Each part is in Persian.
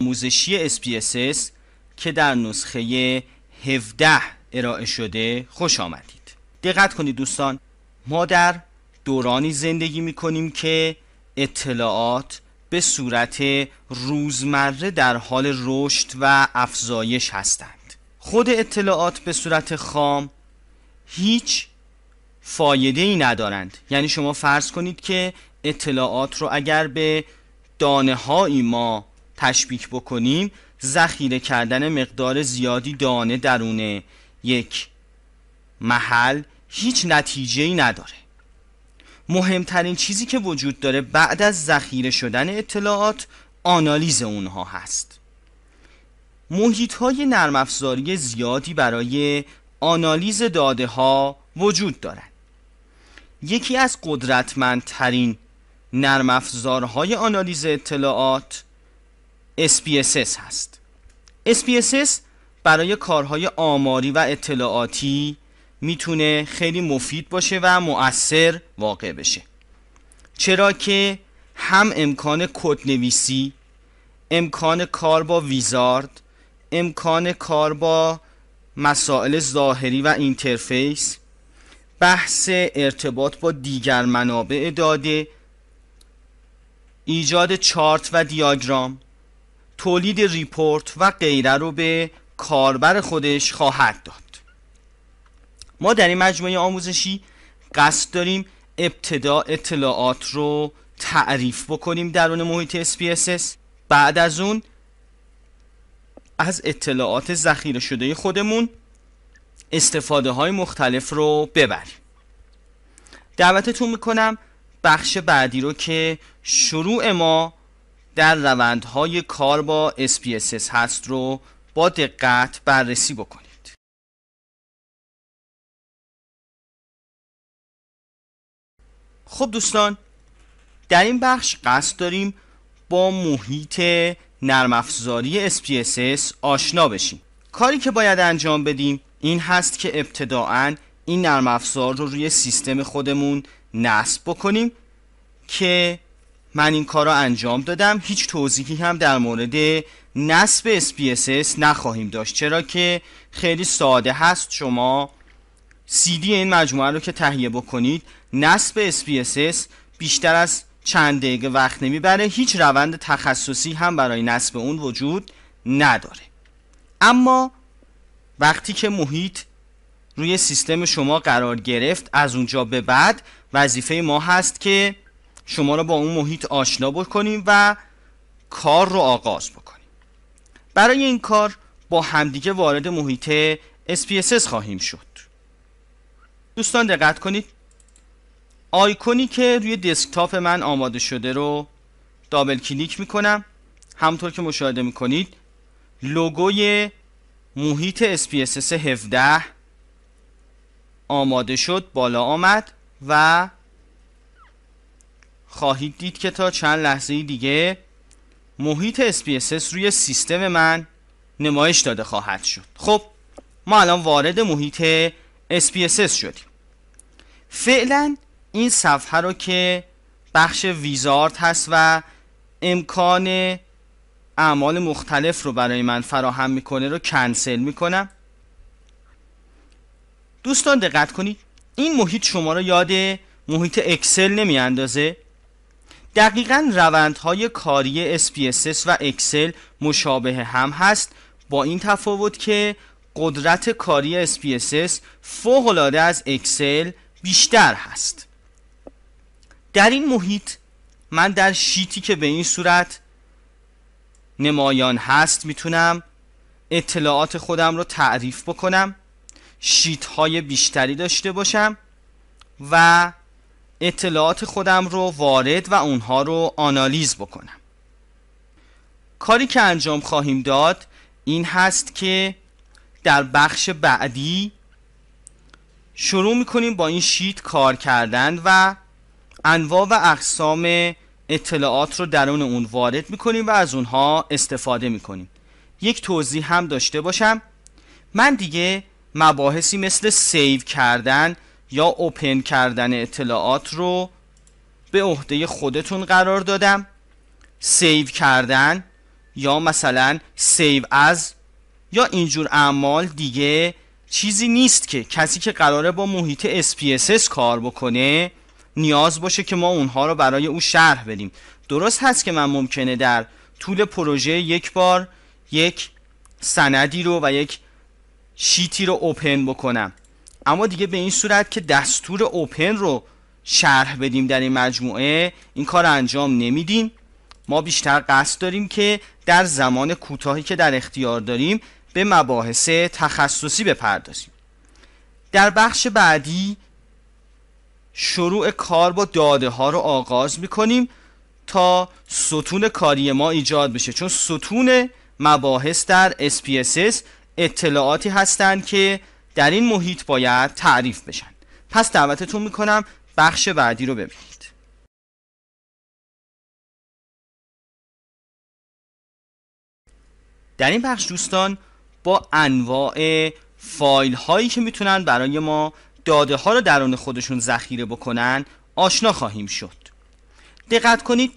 آموزشی SPSS که در نسخه 17 ارائه شده خوش آمدید دقت کنید دوستان ما در دورانی زندگی می کنیم که اطلاعات به صورت روزمره در حال رشد و افزایش هستند خود اطلاعات به صورت خام هیچ فایده ای ندارند یعنی شما فرض کنید که اطلاعات رو اگر به دانه های ما تشبیک بکنیم ذخیره کردن مقدار زیادی دانه درون یک محل هیچ نتیجه ای نداره مهمترین چیزی که وجود داره بعد از ذخیره شدن اطلاعات آنالیز اونها هست محیط های نرم افزاری زیادی برای آنالیز داده ها وجود دارند یکی از قدرتمندترین نرم افزارهای آنالیز اطلاعات SPSS هست SPSS برای کارهای آماری و اطلاعاتی میتونه خیلی مفید باشه و مؤثر واقع بشه چرا که هم امکان کد نویسی امکان کار با ویزارد امکان کار با مسائل ظاهری و اینترفیس بحث ارتباط با دیگر منابع داده ایجاد چارت و دیاگرام تولید ریپورت و غیره رو به کاربر خودش خواهد داد ما در این مجموعه آموزشی قصد داریم ابتدا اطلاعات رو تعریف بکنیم درون محیط SPSS بعد از اون از اطلاعات ذخیره شده خودمون استفاده های مختلف رو ببریم دعوتتون میکنم بخش بعدی رو که شروع ما در روندهای کار با SPSS هست رو با دقت بررسی بکنید خب دوستان در این بخش قصد داریم با محیط نرم افزاری SPSS آشنا بشیم کاری که باید انجام بدیم این هست که ابتداعا این نرم افزار رو روی سیستم خودمون نصب بکنیم که من این کار را انجام دادم هیچ توضیحی هم در مورد نصب SPSS نخواهیم داشت چرا که خیلی ساده هست شما دی این مجموعه رو که تهیه بکنید نصب SPSS بیشتر از چند دقیقه وقت نمیبره هیچ روند تخصصی هم برای نصب اون وجود نداره اما وقتی که محیط روی سیستم شما قرار گرفت از اونجا به بعد وظیفه ما هست که شما رو با اون محیط آشنا بکنیم و کار رو آغاز بکنیم برای این کار با همدیگه وارد محیط SPSS خواهیم شد دوستان دقت کنید آیکونی که روی دسکتاپ من آماده شده رو دابل کلیک میکنم همطور که مشاهده میکنید لوگوی محیط SPSS 17 آماده شد بالا آمد و خواهید دید که تا چند لحظه دیگه محیط SPSS روی سیستم من نمایش داده خواهد شد خب ما الان وارد محیط SPSS شدیم فعلا این صفحه رو که بخش ویزارد هست و امکان اعمال مختلف رو برای من فراهم میکنه رو کنسل میکنم دوستان دقت کنید این محیط شما رو یاد محیط اکسل نمیاندازه دقیقا روندهای کاری SPSS و اکسل مشابه هم هست با این تفاوت که قدرت کاری SPSS فوقلاده از اکسل بیشتر هست در این محیط من در شیتی که به این صورت نمایان هست میتونم اطلاعات خودم رو تعریف بکنم شیت های بیشتری داشته باشم و اطلاعات خودم رو وارد و اونها رو آنالیز بکنم کاری که انجام خواهیم داد این هست که در بخش بعدی شروع میکنیم با این شیت کار کردن و انواع و اقسام اطلاعات رو درون اون وارد میکنیم و از اونها استفاده میکنیم یک توضیح هم داشته باشم من دیگه مباحثی مثل سیو کردن یا اوپن کردن اطلاعات رو به عهده خودتون قرار دادم سیو کردن یا مثلا سیو از یا اینجور اعمال دیگه چیزی نیست که کسی که قراره با محیط SPSS کار بکنه نیاز باشه که ما اونها رو برای او شرح بدیم درست هست که من ممکنه در طول پروژه یک بار یک سندی رو و یک شیتی رو اوپن بکنم اما دیگه به این صورت که دستور اوپن رو شرح بدیم در این مجموعه این کار انجام نمیدیم ما بیشتر قصد داریم که در زمان کوتاهی که در اختیار داریم به مباحث تخصصی بپردازیم در بخش بعدی شروع کار با داده ها رو آغاز میکنیم تا ستون کاری ما ایجاد بشه چون ستون مباحث در SPSS اطلاعاتی هستند که در این محیط باید تعریف بشن پس دعوتتون میکنم بخش بعدی رو ببینید در این بخش دوستان با انواع فایل هایی که میتونن برای ما داده ها رو درون خودشون ذخیره بکنن آشنا خواهیم شد دقت کنید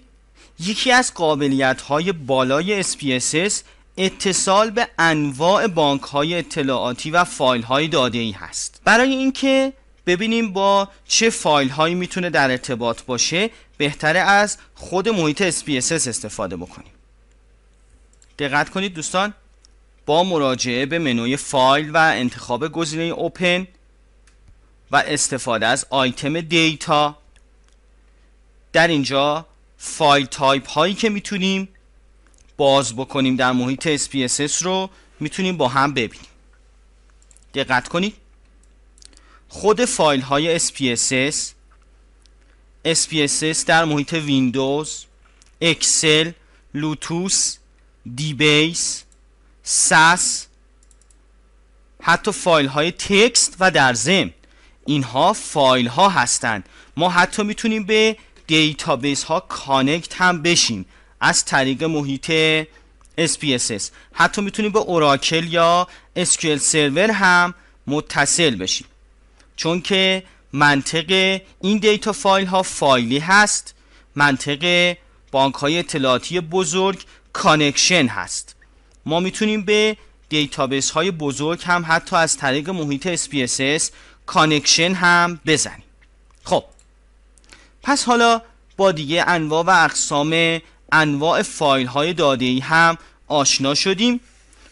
یکی از قابلیت های بالای SPSS اتصال به انواع بانک های اطلاعاتی و فایل های داده ای هست برای اینکه ببینیم با چه فایل هایی میتونه در ارتباط باشه بهتره از خود محیط SPSS استفاده بکنیم دقت کنید دوستان با مراجعه به منوی فایل و انتخاب گزینه اوپن و استفاده از آیتم دیتا در اینجا فایل تایپ هایی که میتونیم باز بکنیم در محیط SPSS رو میتونیم با هم ببینیم دقت کنید خود فایل های SPSS SPSS در محیط ویندوز اکسل لوتوس دی بیس ساس حتی فایل های تکست و در ضمن اینها فایل ها هستند ما حتی میتونیم به دیتابیس ها کانکت هم بشیم از طریق محیط SPSS حتی میتونید به اوراکل یا SQL سرور هم متصل بشید چون که منطق این دیتا فایل ها فایلی هست منطق بانک های اطلاعاتی بزرگ کانکشن هست ما میتونیم به دیتابیس های بزرگ هم حتی از طریق محیط SPSS کانکشن هم بزنیم خب پس حالا با دیگه انواع و اقسام انواع فایل های داده ای هم آشنا شدیم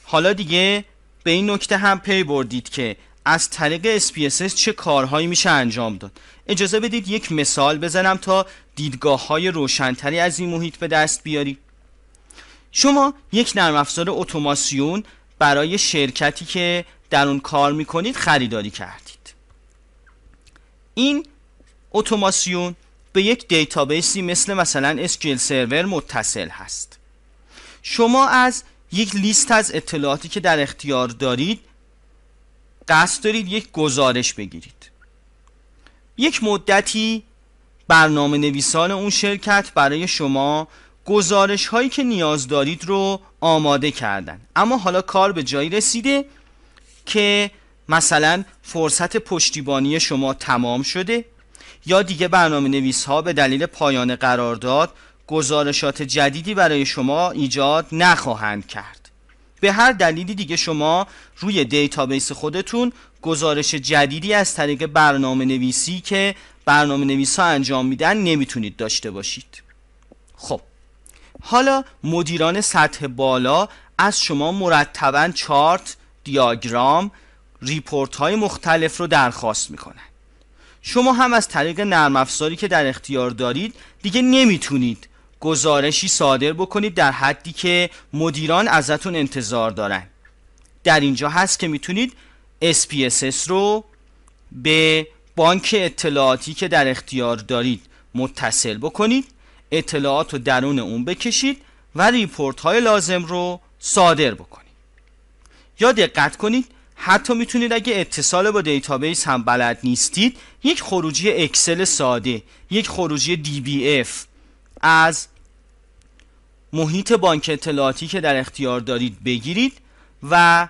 حالا دیگه به این نکته هم پی بردید که از طریق SPSS چه کارهایی میشه انجام داد اجازه بدید یک مثال بزنم تا دیدگاه های روشنتری از این محیط به دست بیاری. شما یک نرم افزار اتوماسیون برای شرکتی که در اون کار میکنید خریداری کردید این اتوماسیون به یک دیتابیسی مثل مثلا SQL سرور متصل هست شما از یک لیست از اطلاعاتی که در اختیار دارید قصد دارید یک گزارش بگیرید یک مدتی برنامه نویسان اون شرکت برای شما گزارش هایی که نیاز دارید رو آماده کردن اما حالا کار به جایی رسیده که مثلا فرصت پشتیبانی شما تمام شده یا دیگه برنامه نویس ها به دلیل پایان قرارداد گزارشات جدیدی برای شما ایجاد نخواهند کرد به هر دلیلی دیگه شما روی دیتابیس خودتون گزارش جدیدی از طریق برنامه نویسی که برنامه نویس ها انجام میدن نمیتونید داشته باشید خب حالا مدیران سطح بالا از شما مرتبا چارت، دیاگرام، ریپورت های مختلف رو درخواست میکنن شما هم از طریق نرم افزاری که در اختیار دارید دیگه نمیتونید گزارشی صادر بکنید در حدی که مدیران ازتون انتظار دارن در اینجا هست که میتونید SPSS رو به بانک اطلاعاتی که در اختیار دارید متصل بکنید اطلاعات رو درون اون بکشید و ریپورت های لازم رو صادر بکنید یا دقت کنید حتی میتونید اگه اتصال با دیتابیس هم بلد نیستید یک خروجی اکسل ساده یک خروجی دی بی اف از محیط بانک اطلاعاتی که در اختیار دارید بگیرید و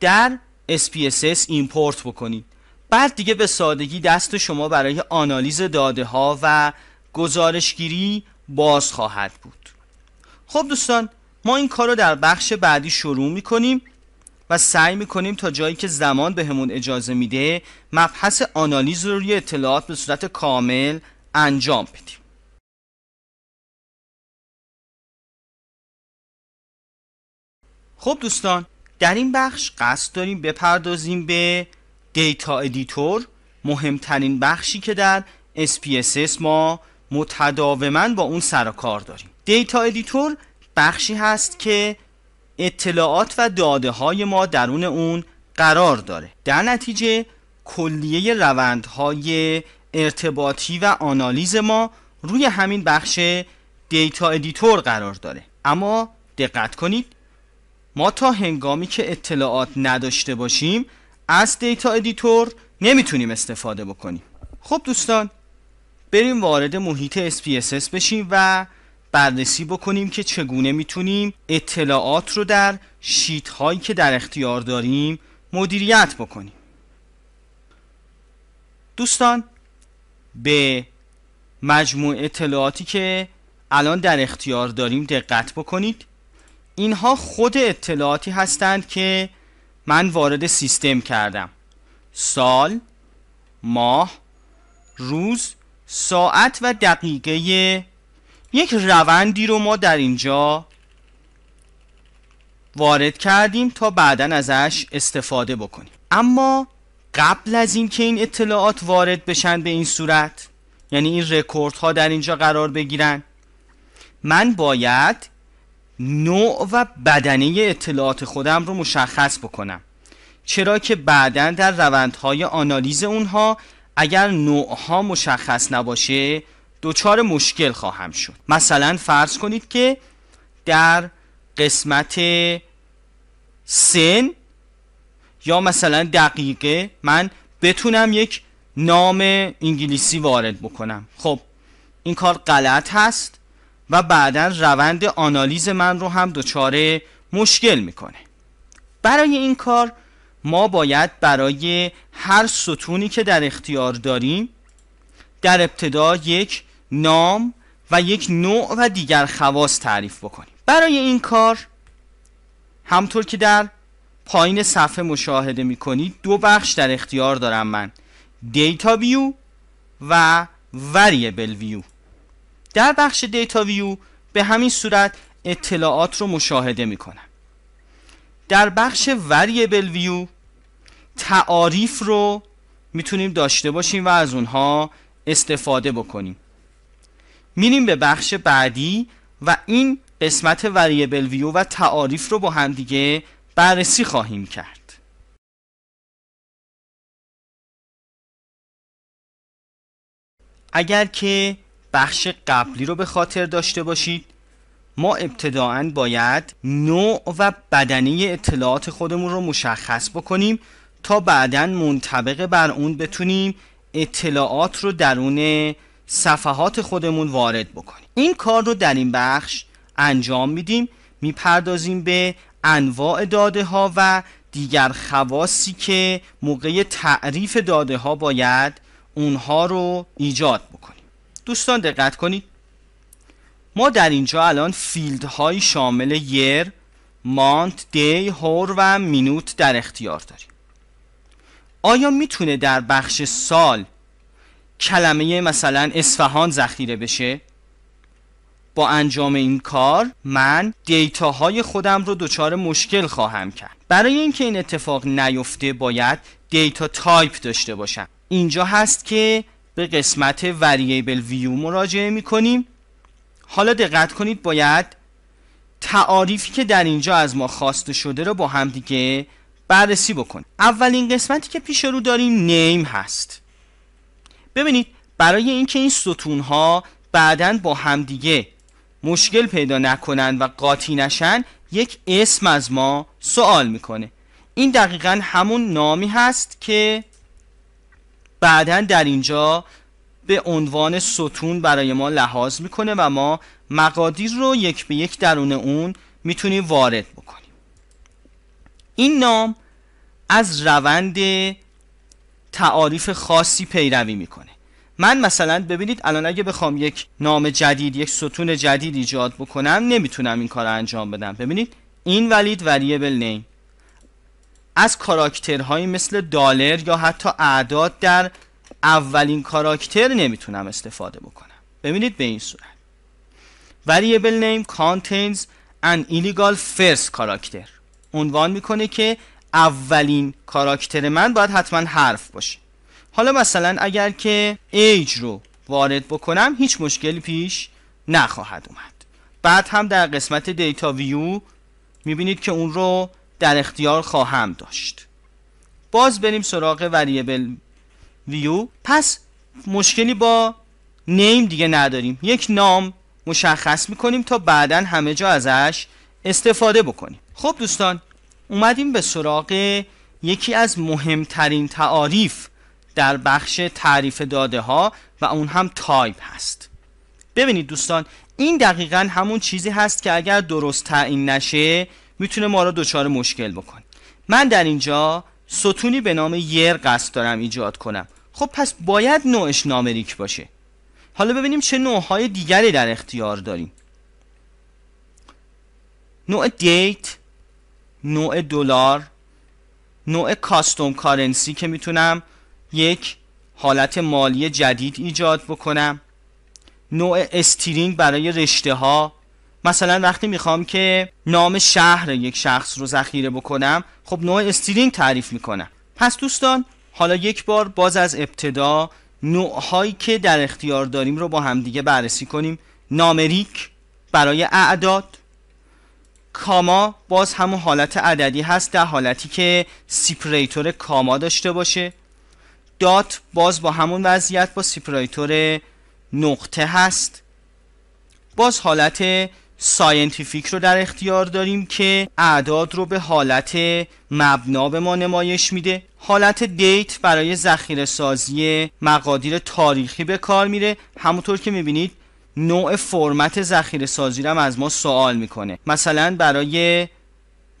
در SPSS ایمپورت بکنید بعد دیگه به سادگی دست شما برای آنالیز داده ها و گزارشگیری باز خواهد بود خب دوستان ما این کار رو در بخش بعدی شروع می کنیم و سعی میکنیم تا جایی که زمان بهمون اجازه میده مبحث آنالیز روی اطلاعات به صورت کامل انجام بدیم خب دوستان در این بخش قصد داریم بپردازیم به دیتا ادیتور مهمترین بخشی که در SPSS ما متداوما با اون سر کار داریم دیتا ادیتور بخشی هست که اطلاعات و داده های ما درون اون قرار داره در نتیجه کلیه روندهای ارتباطی و آنالیز ما روی همین بخش دیتا ادیتور قرار داره اما دقت کنید ما تا هنگامی که اطلاعات نداشته باشیم از دیتا ادیتور نمیتونیم استفاده بکنیم خب دوستان بریم وارد محیط SPSS بشیم و بررسی بکنیم که چگونه میتونیم اطلاعات رو در شیت هایی که در اختیار داریم مدیریت بکنیم دوستان به مجموع اطلاعاتی که الان در اختیار داریم دقت بکنید اینها خود اطلاعاتی هستند که من وارد سیستم کردم سال ماه روز ساعت و دقیقه یک روندی رو ما در اینجا وارد کردیم تا بعدا ازش استفاده بکنیم اما قبل از اینکه این اطلاعات وارد بشن به این صورت یعنی این رکورد ها در اینجا قرار بگیرن من باید نوع و بدنه اطلاعات خودم رو مشخص بکنم چرا که بعدا در روندهای آنالیز اونها اگر ها مشخص نباشه دچار مشکل خواهم شد مثلا فرض کنید که در قسمت سن یا مثلا دقیقه من بتونم یک نام انگلیسی وارد بکنم خب این کار غلط هست و بعدا روند آنالیز من رو هم دچار مشکل میکنه برای این کار ما باید برای هر ستونی که در اختیار داریم در ابتدا یک نام و یک نوع و دیگر خواص تعریف بکنیم برای این کار همطور که در پایین صفحه مشاهده کنید دو بخش در اختیار دارم من دیتا ویو و وریبل ویو در بخش دیتا ویو به همین صورت اطلاعات رو مشاهده کنم. در بخش وریبل ویو تعاریف رو میتونیم داشته باشیم و از اونها استفاده بکنیم میریم به بخش بعدی و این قسمت وریبل ویو و تعاریف رو با همدیگه بررسی خواهیم کرد اگر که بخش قبلی رو به خاطر داشته باشید ما ابتداعا باید نوع و بدنه اطلاعات خودمون رو مشخص بکنیم تا بعدا منطبق بر اون بتونیم اطلاعات رو درون صفحات خودمون وارد بکنیم این کار رو در این بخش انجام میدیم میپردازیم به انواع داده ها و دیگر خواصی که موقع تعریف داده ها باید اونها رو ایجاد بکنیم دوستان دقت کنید ما در اینجا الان فیلد های شامل یر، مانت، دی، هور و مینوت در اختیار داریم آیا میتونه در بخش سال کلمه مثلا اسفهان ذخیره بشه؟ با انجام این کار من دیتاهای خودم رو دچار مشکل خواهم کرد برای اینکه این اتفاق نیفته باید دیتا تایپ داشته باشم اینجا هست که به قسمت وریبل ویو مراجعه می کنیم حالا دقت کنید باید تعاریفی که در اینجا از ما خواسته شده رو با همدیگه بررسی بکن اولین قسمتی که پیش رو داریم نیم هست ببینید برای اینکه این ستون ها بعدا با همدیگه مشکل پیدا نکنن و قاطی نشن یک اسم از ما سوال میکنه این دقیقا همون نامی هست که بعدا در اینجا به عنوان ستون برای ما لحاظ میکنه و ما مقادیر رو یک به یک درون اون میتونیم وارد بکنیم این نام از روند تعاریف خاصی پیروی میکنه من مثلا ببینید الان اگه بخوام یک نام جدید یک ستون جدید ایجاد بکنم نمیتونم این کار انجام بدم ببینید این ولید وریبل نیم از کاراکترهایی مثل دالر یا حتی اعداد در اولین کاراکتر نمیتونم استفاده بکنم ببینید به این صورت وریبل نیم contains an illegal first character عنوان میکنه که اولین کاراکتر من باید حتما حرف باشه حالا مثلا اگر که ایج رو وارد بکنم هیچ مشکلی پیش نخواهد اومد بعد هم در قسمت دیتا ویو میبینید که اون رو در اختیار خواهم داشت باز بریم سراغ وریبل ویو پس مشکلی با نیم دیگه نداریم یک نام مشخص میکنیم تا بعدا همه جا ازش استفاده بکنیم خب دوستان اومدیم به سراغ یکی از مهمترین تعاریف در بخش تعریف داده ها و اون هم تایپ هست ببینید دوستان این دقیقا همون چیزی هست که اگر درست تعیین نشه میتونه ما را دچار مشکل بکنه من در اینجا ستونی به نام یر قصد دارم ایجاد کنم خب پس باید نوعش نامریک باشه حالا ببینیم چه نوعهای دیگری در اختیار داریم نوع دیت نوع دلار نوع کاستوم کارنسی که میتونم یک حالت مالی جدید ایجاد بکنم نوع استیرینگ برای رشته ها مثلا وقتی میخوام که نام شهر یک شخص رو ذخیره بکنم خب نوع استیرینگ تعریف میکنم پس دوستان حالا یک بار باز از ابتدا نوع هایی که در اختیار داریم رو با همدیگه بررسی کنیم نامریک برای اعداد کاما باز همون حالت عددی هست در حالتی که سیپریتور کاما داشته باشه دات باز با همون وضعیت با سیپریتور نقطه هست باز حالت ساینتیفیک رو در اختیار داریم که اعداد رو به حالت مبنا به ما نمایش میده حالت دیت برای ذخیره سازی مقادیر تاریخی به کار میره همونطور که میبینید نوع فرمت ذخیره سازی رو از ما سوال میکنه مثلا برای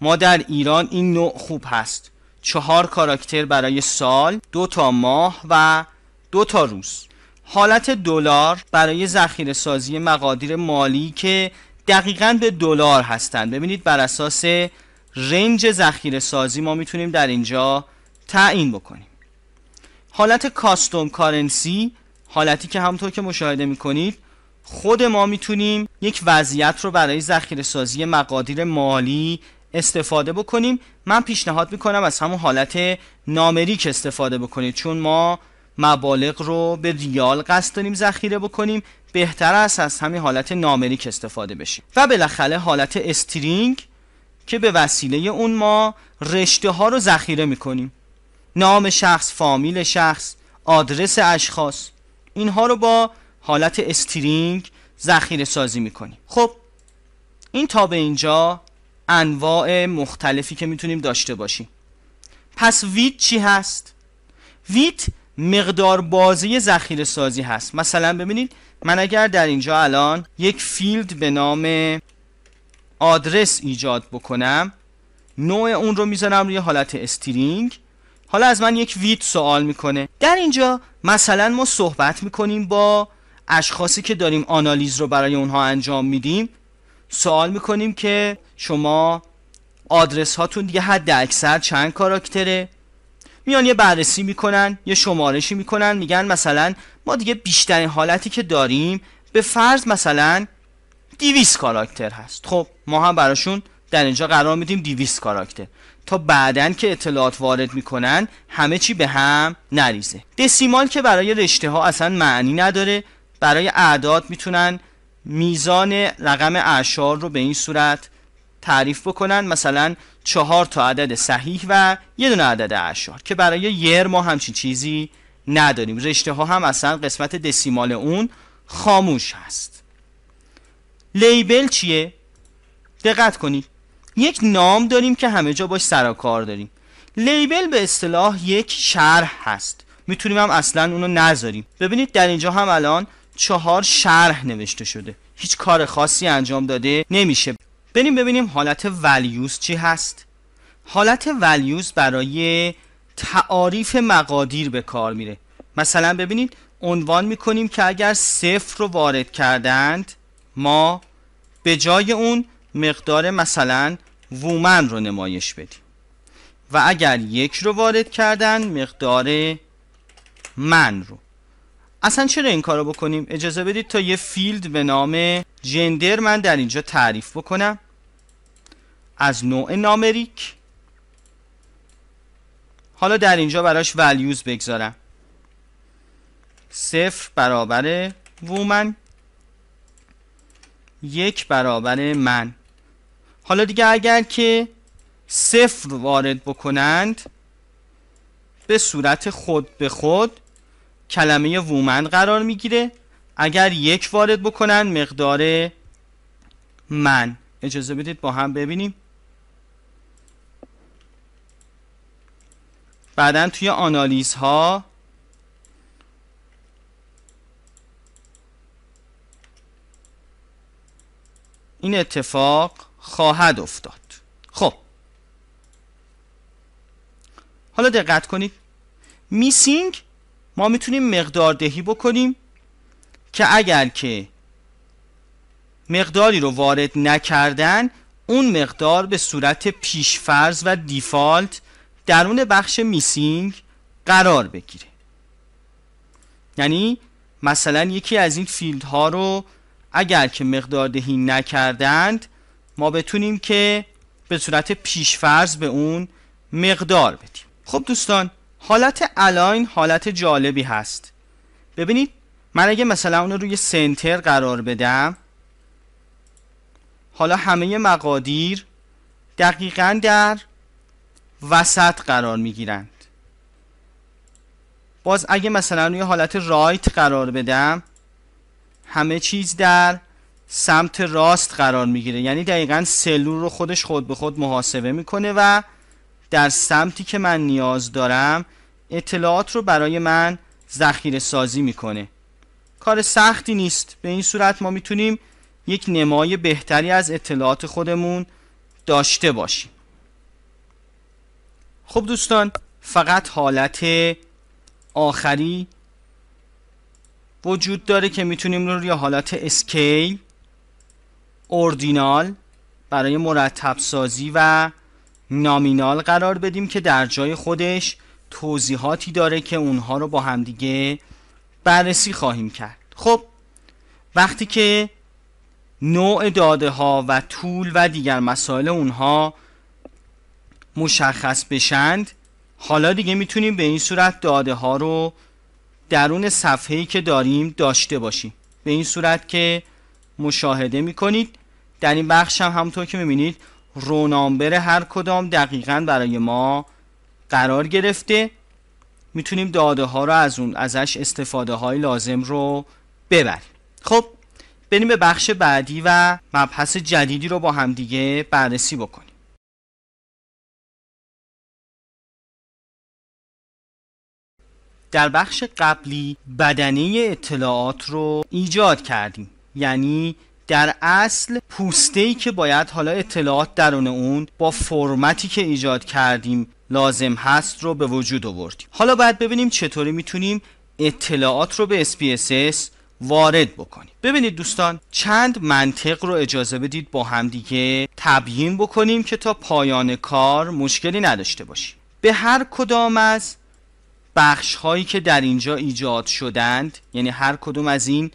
ما در ایران این نوع خوب هست چهار کاراکتر برای سال دو تا ماه و دو تا روز حالت دلار برای ذخیره سازی مقادیر مالی که دقیقا به دلار هستند ببینید بر اساس رنج ذخیره سازی ما میتونیم در اینجا تعیین بکنیم حالت کاستوم کارنسی حالتی که همطور که مشاهده میکنید خود ما میتونیم یک وضعیت رو برای ذخیره سازی مقادیر مالی استفاده بکنیم من پیشنهاد میکنم از همون حالت نامریک استفاده بکنید چون ما مبالغ رو به ریال قصد داریم ذخیره بکنیم بهتر است از همین حالت نامریک استفاده بشیم و بالاخره حالت استرینگ که به وسیله اون ما رشته ها رو ذخیره میکنیم نام شخص فامیل شخص آدرس اشخاص اینها رو با حالت استرینگ ذخیره سازی میکنیم خب این تا به اینجا انواع مختلفی که میتونیم داشته باشیم پس ویت چی هست ویت مقدار بازی ذخیره سازی هست مثلا ببینید من اگر در اینجا الان یک فیلد به نام آدرس ایجاد بکنم نوع اون رو میذارم روی حالت استرینگ حالا از من یک ویت سوال میکنه در اینجا مثلا ما صحبت میکنیم با اشخاصی که داریم آنالیز رو برای اونها انجام میدیم سوال میکنیم که شما آدرس هاتون دیگه حد اکثر چند کاراکتره میان یه بررسی میکنن یه شمارشی میکنن میگن مثلا ما دیگه بیشترین حالتی که داریم به فرض مثلا دیویس کاراکتر هست خب ما هم براشون در اینجا قرار میدیم دیویس کاراکتر تا بعدن که اطلاعات وارد میکنن همه چی به هم نریزه دسیمال که برای رشته ها اصلا معنی نداره برای اعداد میتونن میزان رقم اعشار رو به این صورت تعریف بکنن مثلا چهار تا عدد صحیح و یه دونه عدد اعشار که برای یر ما همچین چیزی نداریم رشته ها هم اصلا قسمت دسیمال اون خاموش هست لیبل چیه؟ دقت کنید یک نام داریم که همه جا باش سر کار داریم لیبل به اصطلاح یک شرح هست میتونیم هم اصلا اونو نذاریم ببینید در اینجا هم الان چهار شرح نوشته شده هیچ کار خاصی انجام داده نمیشه بریم ببینیم حالت ولیوز چی هست حالت ولیوز برای تعاریف مقادیر به کار میره مثلا ببینید عنوان میکنیم که اگر صفر رو وارد کردند ما به جای اون مقدار مثلا وومن رو نمایش بدیم و اگر یک رو وارد کردن مقدار من رو اصلا چرا این کارو بکنیم اجازه بدید تا یه فیلد به نام جندر من در اینجا تعریف بکنم از نوع نامریک حالا در اینجا براش ولیوز بگذارم صفر برابر وومن یک برابر من حالا دیگه اگر که صفر وارد بکنند به صورت خود به خود کلمه وومن قرار میگیره اگر یک وارد بکنن مقدار من اجازه بدید با هم ببینیم بعدا توی آنالیز ها این اتفاق خواهد افتاد خب حالا دقت کنید میسینگ ما میتونیم مقدار دهی بکنیم که اگر که مقداری رو وارد نکردن اون مقدار به صورت پیشفرض و دیفالت درون بخش میسینگ قرار بگیره یعنی مثلا یکی از این فیلد ها رو اگر که مقدار دهی نکردند ما بتونیم که به صورت پیشفرض به اون مقدار بدیم خب دوستان حالت الاین حالت جالبی هست ببینید من اگه مثلا اون روی سنتر قرار بدم حالا همه مقادیر دقیقا در وسط قرار می گیرند باز اگه مثلا روی حالت رایت قرار بدم همه چیز در سمت راست قرار میگیره یعنی دقیقا سلول رو خودش خود به خود محاسبه میکنه و در سمتی که من نیاز دارم اطلاعات رو برای من ذخیره سازی میکنه کار سختی نیست به این صورت ما میتونیم یک نمای بهتری از اطلاعات خودمون داشته باشیم خب دوستان فقط حالت آخری وجود داره که میتونیم رو روی حالت اسکیل اوردینال برای مرتب سازی و نامینال قرار بدیم که در جای خودش توضیحاتی داره که اونها رو با همدیگه بررسی خواهیم کرد خب وقتی که نوع داده ها و طول و دیگر مسائل اونها مشخص بشند حالا دیگه میتونیم به این صورت داده ها رو درون صفحه‌ای که داریم داشته باشیم به این صورت که مشاهده میکنید در این بخش هم همونطور که میبینید رونامبر هر کدام دقیقا برای ما قرار گرفته میتونیم داده ها رو از اون ازش استفاده های لازم رو ببریم خب بریم به بخش بعدی و مبحث جدیدی رو با همدیگه بررسی بکنیم در بخش قبلی بدنه اطلاعات رو ایجاد کردیم یعنی در اصل پوسته ای که باید حالا اطلاعات درون اون با فرمتی که ایجاد کردیم لازم هست رو به وجود آوردیم حالا باید ببینیم چطوری میتونیم اطلاعات رو به SPSS وارد بکنیم ببینید دوستان چند منطق رو اجازه بدید با همدیگه تبیین بکنیم که تا پایان کار مشکلی نداشته باشیم به هر کدام از بخش هایی که در اینجا ایجاد شدند یعنی هر کدوم از این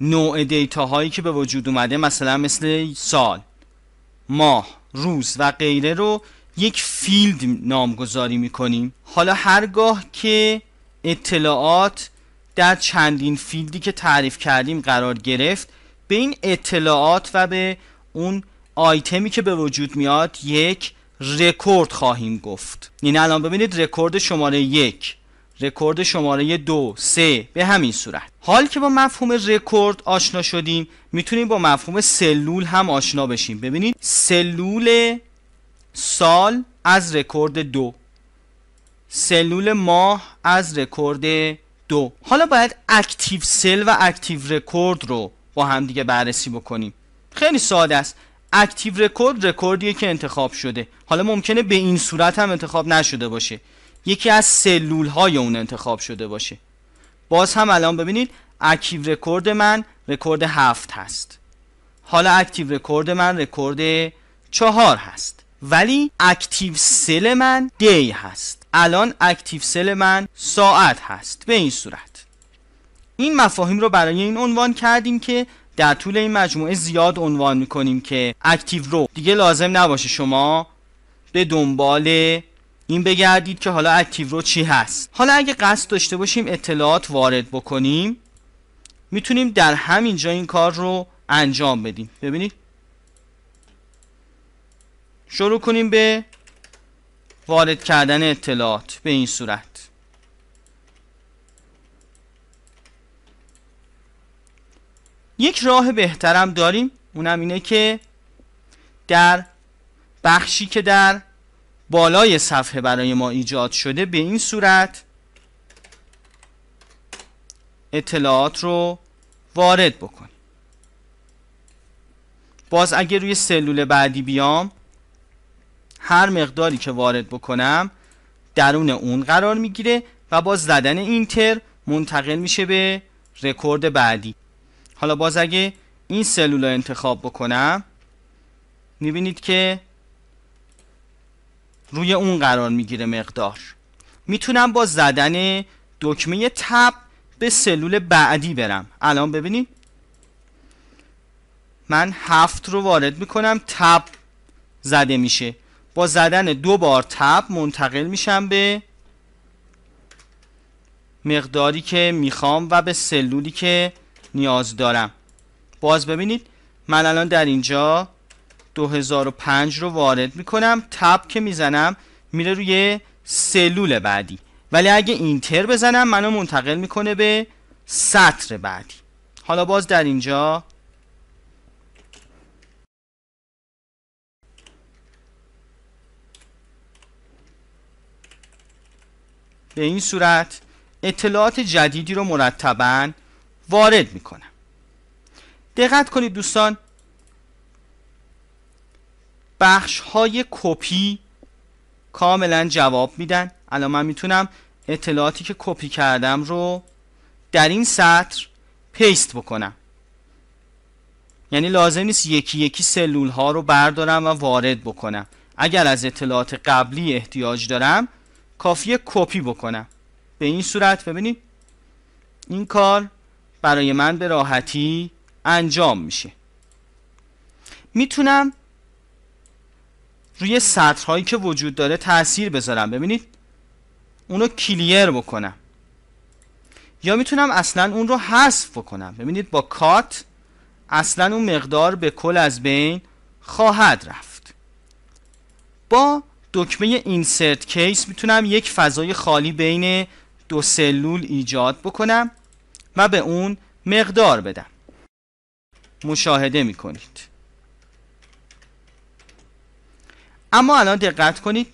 نوع دیتا هایی که به وجود اومده مثلا مثل سال ماه روز و غیره رو یک فیلد نامگذاری میکنیم حالا هرگاه که اطلاعات در چندین فیلدی که تعریف کردیم قرار گرفت به این اطلاعات و به اون آیتمی که به وجود میاد یک رکورد خواهیم گفت این یعنی الان ببینید رکورد شماره یک رکورد شماره دو سه به همین صورت حال که با مفهوم رکورد آشنا شدیم میتونیم با مفهوم سلول هم آشنا بشیم ببینید سلول سال از رکورد دو سلول ماه از رکورد دو حالا باید اکتیو سل و اکتیو رکورد رو با هم دیگه بررسی بکنیم خیلی ساده است اکتیو رکورد رکوردیه که انتخاب شده حالا ممکنه به این صورت هم انتخاب نشده باشه یکی از سلول های اون انتخاب شده باشه باز هم الان ببینید اکتیو رکورد من رکورد هفت هست حالا اکتیو رکورد من رکورد چهار هست ولی اکتیو سل من دی هست الان اکتیو سل من ساعت هست به این صورت این مفاهیم رو برای این عنوان کردیم که در طول این مجموعه زیاد عنوان میکنیم که اکتیو رو دیگه لازم نباشه شما به دنبال این بگردید که حالا اکتیو رو چی هست حالا اگه قصد داشته باشیم اطلاعات وارد بکنیم میتونیم در همینجا این کار رو انجام بدیم ببینید شروع کنیم به وارد کردن اطلاعات به این صورت یک راه بهترم داریم اونم اینه که در بخشی که در بالای صفحه برای ما ایجاد شده به این صورت اطلاعات رو وارد بکنیم باز اگه روی سلول بعدی بیام هر مقداری که وارد بکنم درون اون قرار میگیره و با زدن اینتر منتقل میشه به رکورد بعدی حالا باز اگه این سلول رو انتخاب بکنم میبینید که روی اون قرار میگیره مقدار میتونم با زدن دکمه تب به سلول بعدی برم الان ببینید من هفت رو وارد میکنم تب زده میشه با زدن دو بار تب منتقل میشم به مقداری که میخوام و به سلولی که نیاز دارم باز ببینید من الان در اینجا 2005 رو وارد میکنم تب که میزنم میره روی سلول بعدی ولی اگه اینتر بزنم منو منتقل میکنه به سطر بعدی حالا باز در اینجا به این صورت اطلاعات جدیدی رو مرتبا وارد میکنم دقت کنید دوستان بخش های کپی کاملا جواب میدن الان من میتونم اطلاعاتی که کپی کردم رو در این سطر پیست بکنم یعنی لازم نیست یکی یکی سلول ها رو بردارم و وارد بکنم اگر از اطلاعات قبلی احتیاج دارم کافیه کپی بکنم به این صورت ببینید این کار برای من به راحتی انجام میشه میتونم روی سطرهایی که وجود داره تاثیر بذارم ببینید اونو کلیر بکنم یا میتونم اصلا اون رو حذف بکنم ببینید با کات اصلا اون مقدار به کل از بین خواهد رفت با دکمه اینسرت case میتونم یک فضای خالی بین دو سلول ایجاد بکنم و به اون مقدار بدم مشاهده میکنید اما الان دقت کنید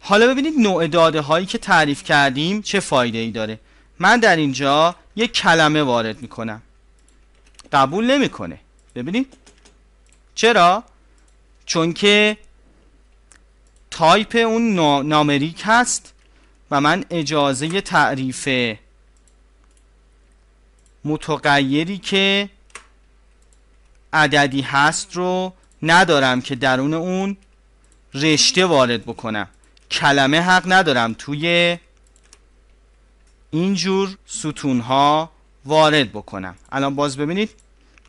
حالا ببینید نوع داده هایی که تعریف کردیم چه فایده ای داره من در اینجا یک کلمه وارد میکنم قبول نمیکنه ببینید چرا چون که تایپ اون نامریک هست و من اجازه تعریف متغیری که عددی هست رو ندارم که درون اون رشته وارد بکنم کلمه حق ندارم توی اینجور ستون ها وارد بکنم الان باز ببینید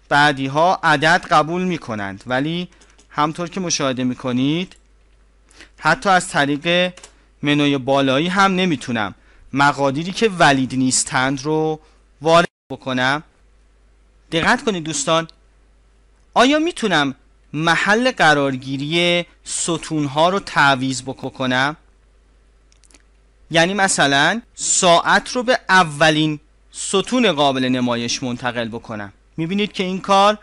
بعدی ها عدد قبول می کنند ولی همطور که مشاهده می کنید حتی از طریق منوی بالایی هم نمیتونم مقادیری که ولید نیستند رو وارد بکنم دقت کنید دوستان آیا میتونم محل قرارگیری ستونها رو تعویز بکنم یعنی مثلا ساعت رو به اولین ستون قابل نمایش منتقل بکنم میبینید که این کار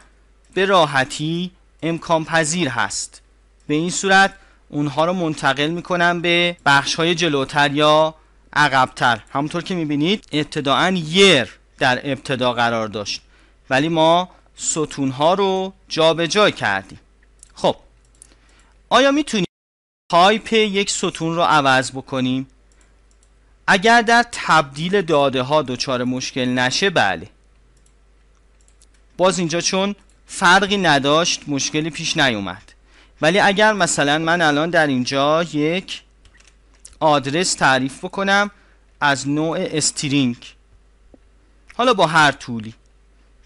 به راحتی امکان پذیر هست به این صورت اونها رو منتقل میکنم به بخش های جلوتر یا عقبتر همونطور که میبینید ابتداعا یر در ابتدا قرار داشت ولی ما ستون ها رو جابجا جای کردیم خب آیا میتونیم تایپ یک ستون رو عوض بکنیم اگر در تبدیل داده ها دچار مشکل نشه بله باز اینجا چون فرقی نداشت مشکلی پیش نیومد ولی اگر مثلا من الان در اینجا یک آدرس تعریف بکنم از نوع استرینگ حالا با هر طولی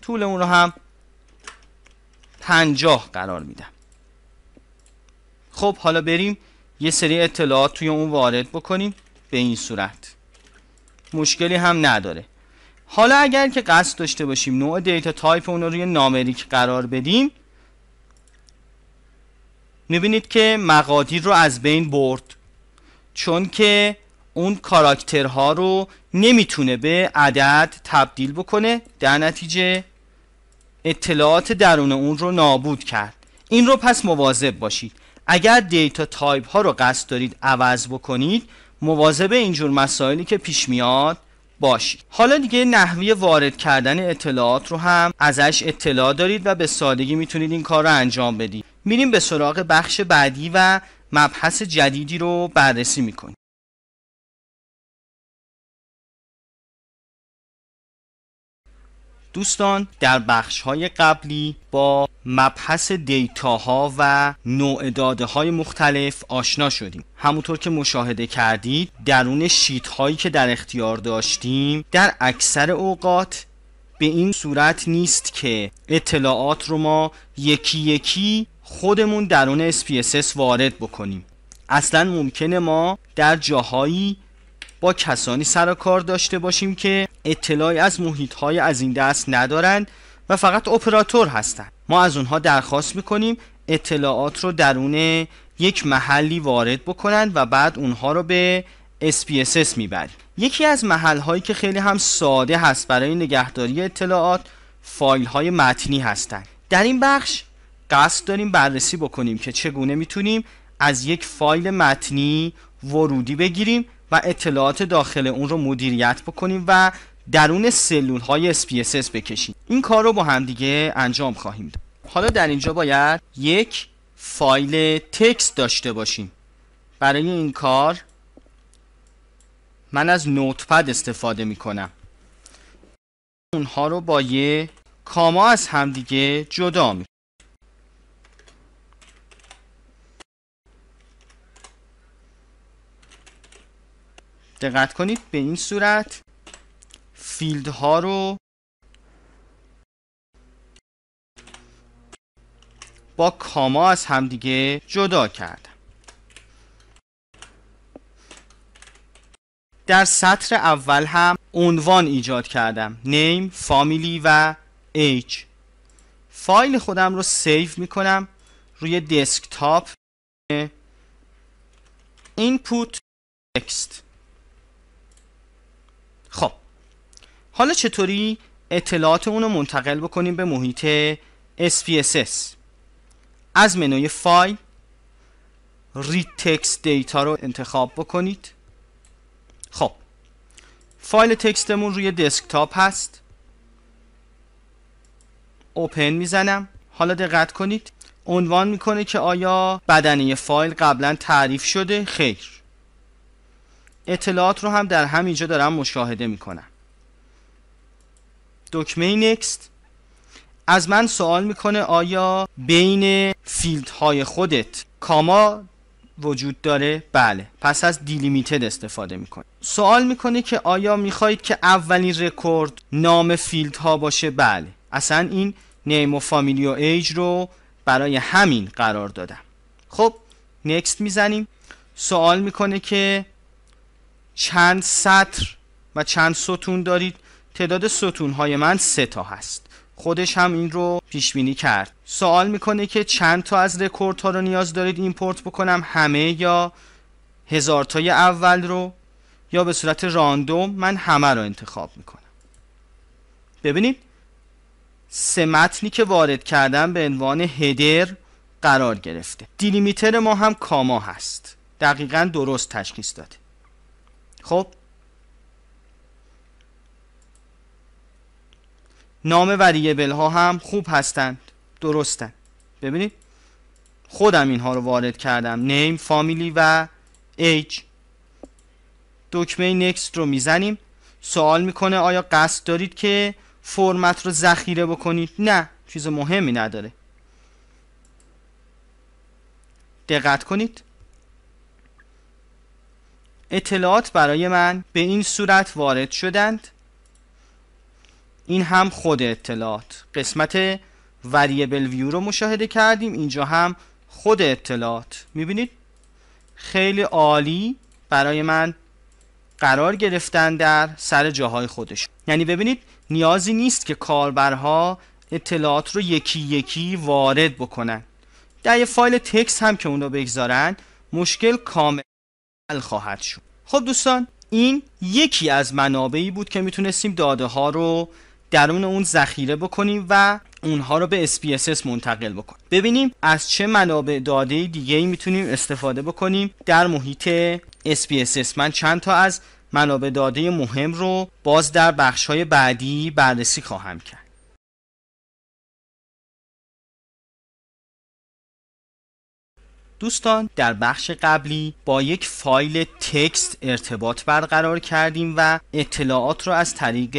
طول اون رو هم پنجاه قرار میدم خب حالا بریم یه سری اطلاعات توی اون وارد بکنیم به این صورت مشکلی هم نداره حالا اگر که قصد داشته باشیم نوع دیتا تایپ اون رو روی نامریک قرار بدیم میبینید که مقادیر رو از بین برد چون که اون کاراکترها رو نمیتونه به عدد تبدیل بکنه در نتیجه اطلاعات درون اون رو نابود کرد این رو پس مواظب باشید اگر دیتا تایپ ها رو قصد دارید عوض بکنید مواظب اینجور مسائلی که پیش میاد باشید حالا دیگه نحوی وارد کردن اطلاعات رو هم ازش اطلاع دارید و به سادگی میتونید این کار رو انجام بدید میریم به سراغ بخش بعدی و مبحث جدیدی رو بررسی میکنیم دوستان در بخش های قبلی با مبحث دیتا ها و نوع داده های مختلف آشنا شدیم همونطور که مشاهده کردید درون شیت هایی که در اختیار داشتیم در اکثر اوقات به این صورت نیست که اطلاعات رو ما یکی یکی خودمون درون SPSS وارد بکنیم اصلا ممکنه ما در جاهایی با کسانی سر کار داشته باشیم که اطلاعی از محیط های از این دست ندارند و فقط اپراتور هستند ما از اونها درخواست میکنیم اطلاعات رو درون یک محلی وارد بکنند و بعد اونها رو به SPSS میبریم یکی از محل هایی که خیلی هم ساده هست برای نگهداری اطلاعات فایل های متنی هستند در این بخش قصد داریم بررسی بکنیم که چگونه میتونیم از یک فایل متنی ورودی بگیریم و اطلاعات داخل اون رو مدیریت بکنیم و درون سلول های SPSS بکشیم این کار رو با همدیگه انجام خواهیم داد حالا در اینجا باید یک فایل تکست داشته باشیم برای این کار من از نوتپد استفاده می کنم اونها رو با یه کاما از همدیگه جدا می دقت کنید به این صورت فیلد ها رو با کاما از همدیگه جدا کردم در سطر اول هم عنوان ایجاد کردم نیم، فامیلی و ایج فایل خودم رو سیو می کنم روی دسکتاپ اینپوت تکست خب حالا چطوری اطلاعات اون رو منتقل بکنیم به محیط SPSS از منوی فایل Read Text دیتا رو انتخاب بکنید خب فایل تکستمون روی دسکتاپ هست اوپن میزنم حالا دقت کنید عنوان میکنه که آیا بدنه فایل قبلا تعریف شده خیر اطلاعات رو هم در همینجا دارم مشاهده میکنم دکمه نکست از من سوال میکنه آیا بین فیلد های خودت کاما وجود داره بله پس از دیلیمیتد استفاده میکنه سوال میکنه که آیا میخواهید که اولین رکورد نام فیلد ها باشه بله اصلا این نیم و فامیلی و ایج رو برای همین قرار دادم خب نکست میزنیم سوال میکنه که چند سطر و چند ستون دارید تعداد ستون های من سه تا هست خودش هم این رو پیش بینی کرد سوال میکنه که چند تا از رکورد ها رو نیاز دارید ایمپورت بکنم همه یا هزار تای اول رو یا به صورت راندوم من همه رو انتخاب میکنم ببینید سه متنی که وارد کردم به عنوان هدر قرار گرفته دیلیمیتر ما هم کاما هست دقیقا درست تشخیص داده خب نام وریبل ها هم خوب هستند درستن ببینید خودم اینها رو وارد کردم نیم فامیلی و ایج دکمه نکست رو میزنیم سوال میکنه آیا قصد دارید که فرمت رو ذخیره بکنید نه چیز مهمی نداره دقت کنید اطلاعات برای من به این صورت وارد شدند این هم خود اطلاعات قسمت وریبل ویو رو مشاهده کردیم اینجا هم خود اطلاعات میبینید خیلی عالی برای من قرار گرفتن در سر جاهای خودش یعنی ببینید نیازی نیست که کاربرها اطلاعات رو یکی یکی وارد بکنن در یه فایل تکس هم که اون رو بگذارن مشکل کامل خواهد شد خب دوستان این یکی از منابعی بود که میتونستیم داده ها رو درون اون ذخیره بکنیم و اونها رو به SPSS منتقل بکنیم ببینیم از چه منابع داده دیگه ای میتونیم استفاده بکنیم در محیط SPSS من چند تا از منابع داده مهم رو باز در بخش های بعدی بررسی خواهم کرد دوستان در بخش قبلی با یک فایل تکست ارتباط برقرار کردیم و اطلاعات را از طریق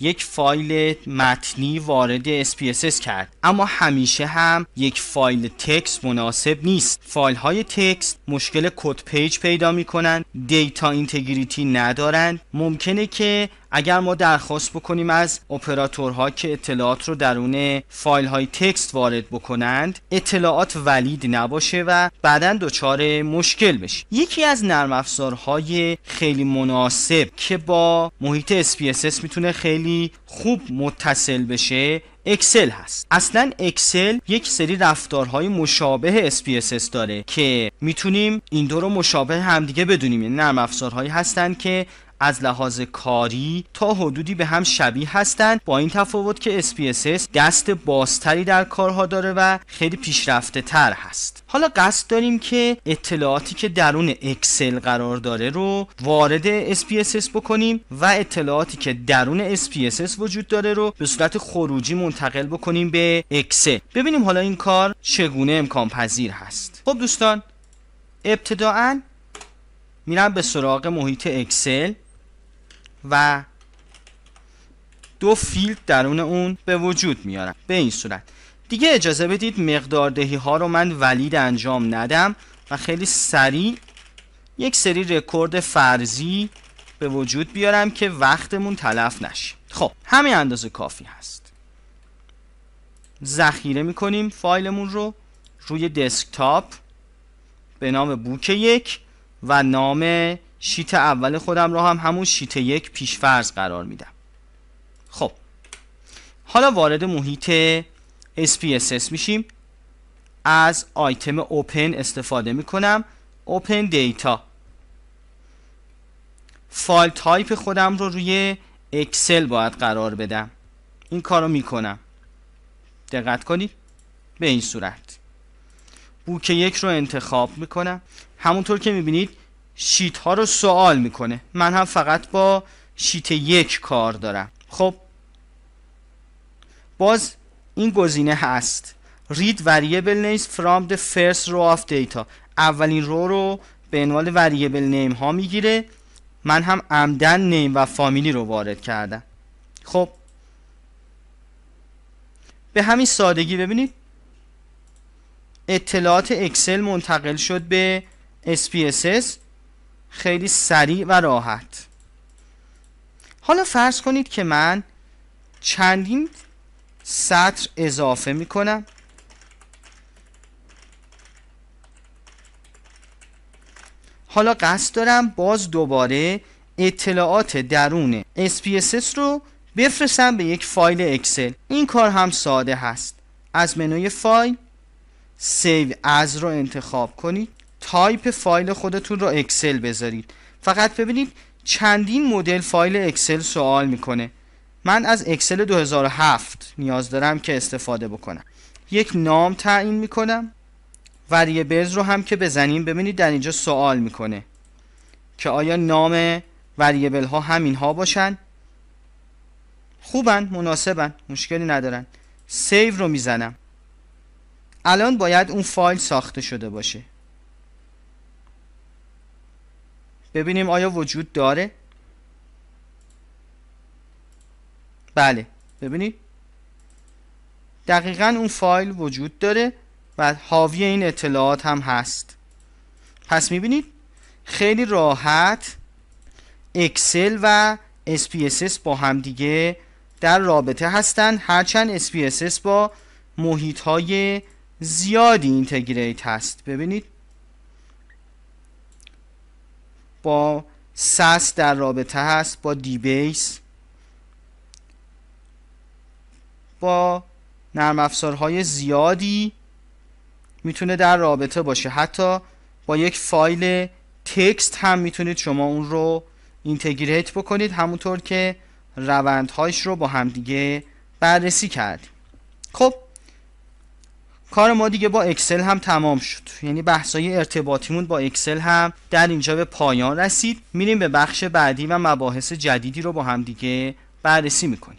یک فایل متنی وارد SPSS کرد اما همیشه هم یک فایل تکست مناسب نیست فایل های تکست مشکل کد پیج پیدا کنند، دیتا اینتگریتی ندارند. ممکنه که اگر ما درخواست بکنیم از اپراتورها که اطلاعات رو درون فایل های تکست وارد بکنند اطلاعات ولید نباشه و بعدا دچار مشکل بشه یکی از نرم افزارهای خیلی مناسب که با محیط SPSS میتونه خیلی خوب متصل بشه اکسل هست اصلا اکسل یک سری رفتارهای مشابه SPSS داره که میتونیم این دو رو مشابه همدیگه بدونیم یعنی نرم افزارهایی هستن که از لحاظ کاری تا حدودی به هم شبیه هستند با این تفاوت که SPSS دست بازتری در کارها داره و خیلی پیشرفته تر هست حالا قصد داریم که اطلاعاتی که درون اکسل قرار داره رو وارد SPSS بکنیم و اطلاعاتی که درون SPSS وجود داره رو به صورت خروجی منتقل بکنیم به اکسل ببینیم حالا این کار چگونه امکان پذیر هست خب دوستان ابتداعا میرم به سراغ محیط اکسل و دو فیلد درون اون به وجود میارم به این صورت دیگه اجازه بدید مقداردهی ها رو من ولید انجام ندم و خیلی سریع یک سری رکورد فرضی به وجود بیارم که وقتمون تلف نشه خب همین اندازه کافی هست ذخیره میکنیم فایلمون رو روی دسکتاپ به نام بوک یک و نام شیت اول خودم رو هم همون شیت یک پیشفرز قرار میدم خب حالا وارد محیط SPSS میشیم از آیتم اوپن استفاده میکنم اوپن دیتا فایل تایپ خودم رو روی اکسل باید قرار بدم این کارو میکنم دقت کنید به این صورت بوک یک رو انتخاب میکنم همونطور که میبینید شیت ها رو سوال میکنه من هم فقط با شیت یک کار دارم خب باز این گزینه هست read variable names from the first row of data اولین رو رو به عنوان وریبل نیم ها میگیره من هم عمدن نیم و فامیلی رو وارد کردم خب به همین سادگی ببینید اطلاعات اکسل منتقل شد به SPSS خیلی سریع و راحت حالا فرض کنید که من چندین سطر اضافه می کنم حالا قصد دارم باز دوباره اطلاعات درون SPSS رو بفرستم به یک فایل اکسل این کار هم ساده هست از منوی فایل سیو از رو انتخاب کنید تایپ فایل خودتون رو اکسل بذارید فقط ببینید چندین مدل فایل اکسل سوال میکنه من از اکسل 2007 نیاز دارم که استفاده بکنم یک نام تعیین میکنم وریبلز رو هم که بزنیم ببینید در اینجا سوال میکنه که آیا نام وریبل ها همین ها باشن خوبن مناسبن مشکلی ندارن سیو رو میزنم الان باید اون فایل ساخته شده باشه ببینیم آیا وجود داره بله ببینید دقیقا اون فایل وجود داره و حاوی این اطلاعات هم هست پس میبینید خیلی راحت اکسل و SPSS با همدیگه در رابطه هستن هرچند SPSS با محیط های زیادی اینتگریت هست ببینید با سس در رابطه هست با بیس با نرم افزارهای زیادی میتونه در رابطه باشه حتی با یک فایل تکست هم میتونید شما اون رو اینتگریت بکنید همونطور که روندهاش رو با همدیگه بررسی کرد خب کار ما دیگه با اکسل هم تمام شد یعنی بحثای ارتباطیمون با اکسل هم در اینجا به پایان رسید میریم به بخش بعدی و مباحث جدیدی رو با همدیگه بررسی میکنیم